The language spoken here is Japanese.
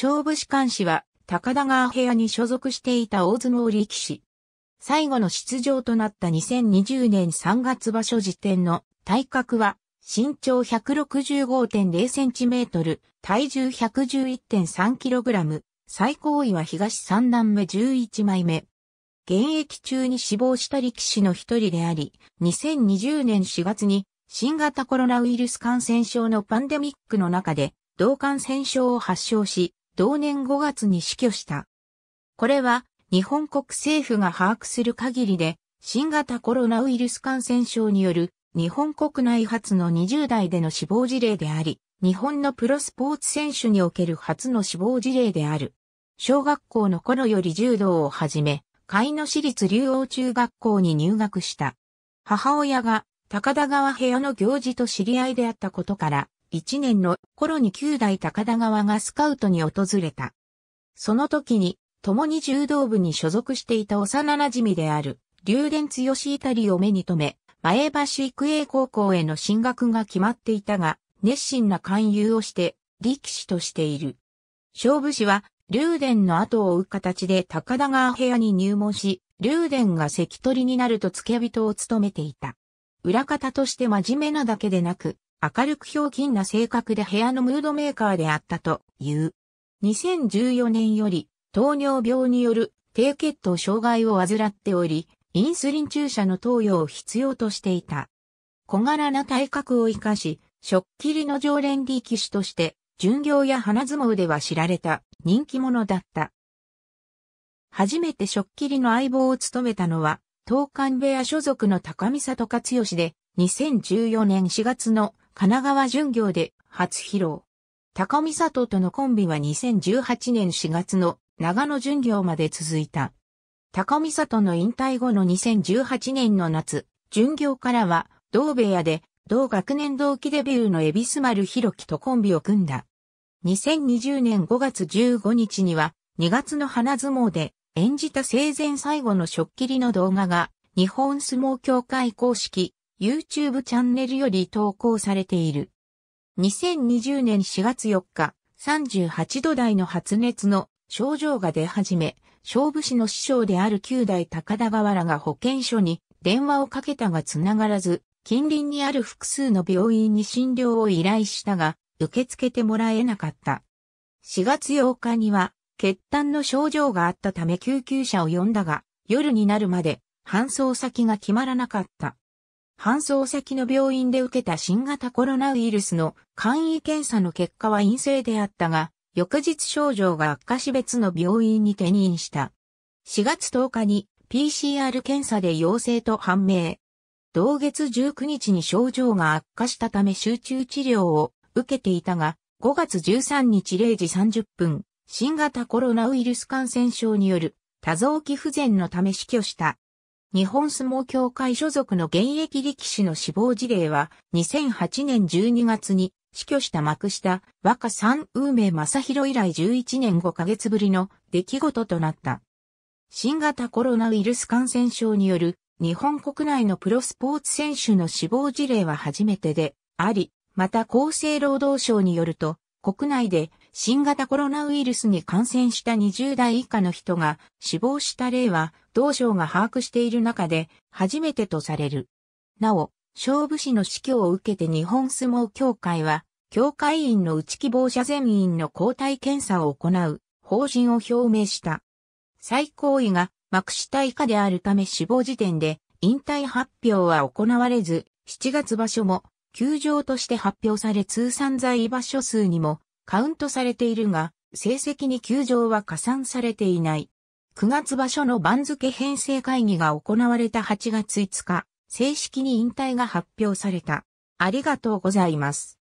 勝負士官士は、高田川部屋に所属していた大相撲力士。最後の出場となった2020年3月場所時点の体格は、身長 165.0cm、体重 111.3kg、最高位は東三段目11枚目。現役中に死亡した力士の一人であり、2020年4月に新型コロナウイルス感染症のパンデミックの中で、同感染症を発症し、同年5月に死去した。これは日本国政府が把握する限りで新型コロナウイルス感染症による日本国内初の20代での死亡事例であり、日本のプロスポーツ選手における初の死亡事例である。小学校の頃より柔道をはじめ、海野市立竜王中学校に入学した。母親が高田川部屋の行事と知り合いであったことから、一1年の頃に九代高田川がスカウトに訪れた。その時に、共に柔道部に所属していた幼馴染である、竜電強しいたりを目に留め、前橋育英高校への進学が決まっていたが、熱心な勧誘をして、力士としている。勝負師は、竜電の後を追う形で高田川部屋に入門し、竜電が関取になると付け人を務めていた。裏方として真面目なだけでなく、明るく表金な性格で部屋のムードメーカーであったという。2014年より糖尿病による低血糖障害を患っており、インスリン注射の投与を必要としていた。小柄な体格を生かし、食器りの常連力士として、巡業や花相撲では知られた人気者だった。初めて食器りの相棒を務めたのは、東館部屋所属の高見里勝義で、2014年4月の神奈川巡業で初披露。高見里とのコンビは2018年4月の長野巡業まで続いた。高見里の引退後の2018年の夏、巡業からは同部屋で同学年同期デビューのエビス丸ロ樹とコンビを組んだ。2020年5月15日には2月の花相撲で演じた生前最後の食切りの動画が日本相撲協会公式 YouTube チャンネルより投稿されている。2020年4月4日、38度台の発熱の症状が出始め、勝負師の師匠である九代高田川原が保健所に電話をかけたがつながらず、近隣にある複数の病院に診療を依頼したが、受け付けてもらえなかった。4月8日には、血痰の症状があったため救急車を呼んだが、夜になるまで搬送先が決まらなかった。搬送先の病院で受けた新型コロナウイルスの簡易検査の結果は陰性であったが、翌日症状が悪化し別の病院に転院した。4月10日に PCR 検査で陽性と判明。同月19日に症状が悪化したため集中治療を受けていたが、5月13日0時30分、新型コロナウイルス感染症による多臓器不全のため死去した。日本相撲協会所属の現役力士の死亡事例は、2008年12月に死去した幕下、若三運命正宏以来11年5ヶ月ぶりの出来事となった。新型コロナウイルス感染症による日本国内のプロスポーツ選手の死亡事例は初めてであり、また厚生労働省によると、国内で新型コロナウイルスに感染した20代以下の人が死亡した例は同省が把握している中で初めてとされる。なお、勝負師の死去を受けて日本相撲協会は、協会員の内希望者全員の交代検査を行う方針を表明した。最高位が幕下以下であるため死亡時点で引退発表は行われず、7月場所も休場として発表され通算在場所数にもカウントされているが、成績に休場は加算されていない。9月場所の番付編成会議が行われた8月5日、正式に引退が発表された。ありがとうございます。